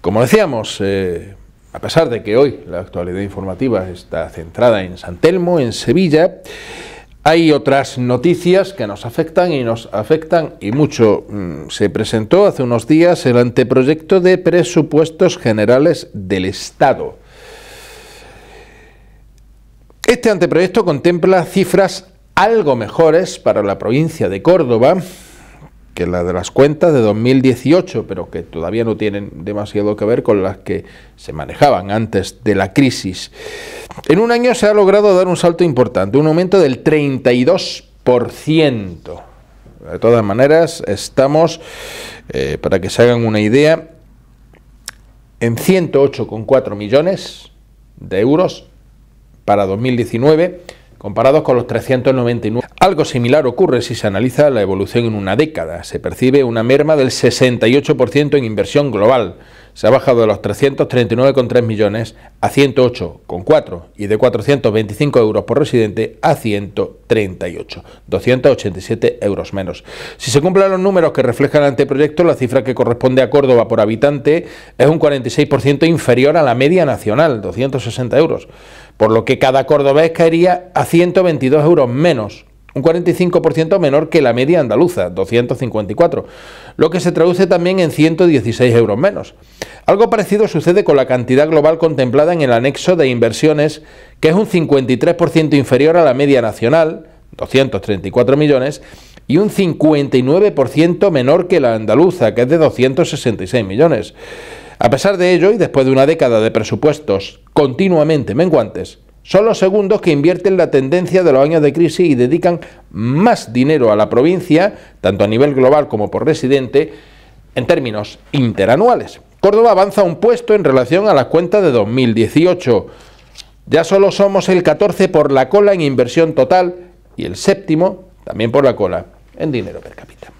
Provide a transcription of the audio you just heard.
Como decíamos, eh, a pesar de que hoy la actualidad informativa está centrada en San Telmo, en Sevilla, hay otras noticias que nos afectan y nos afectan y mucho. Mm, se presentó hace unos días el anteproyecto de presupuestos generales del Estado. Este anteproyecto contempla cifras algo mejores para la provincia de Córdoba que la de las cuentas de 2018, pero que todavía no tienen demasiado que ver con las que se manejaban antes de la crisis. En un año se ha logrado dar un salto importante, un aumento del 32%. De todas maneras, estamos, eh, para que se hagan una idea, en 108,4 millones de euros para 2019 comparados con los 399. Algo similar ocurre si se analiza la evolución en una década. Se percibe una merma del 68% en inversión global, se ha bajado de los 339,3 millones a 108,4 y de 425 euros por residente a 138, 287 euros menos. Si se cumplen los números que reflejan el anteproyecto, la cifra que corresponde a Córdoba por habitante es un 46% inferior a la media nacional, 260 euros, por lo que cada cordobés caería a 122 euros menos un 45% menor que la media andaluza, 254, lo que se traduce también en 116 euros menos. Algo parecido sucede con la cantidad global contemplada en el anexo de inversiones, que es un 53% inferior a la media nacional, 234 millones, y un 59% menor que la andaluza, que es de 266 millones. A pesar de ello, y después de una década de presupuestos continuamente menguantes, son los segundos que invierten la tendencia de los años de crisis y dedican más dinero a la provincia, tanto a nivel global como por residente, en términos interanuales. Córdoba avanza un puesto en relación a la cuenta de 2018. Ya solo somos el 14 por la cola en inversión total y el séptimo también por la cola en dinero per cápita.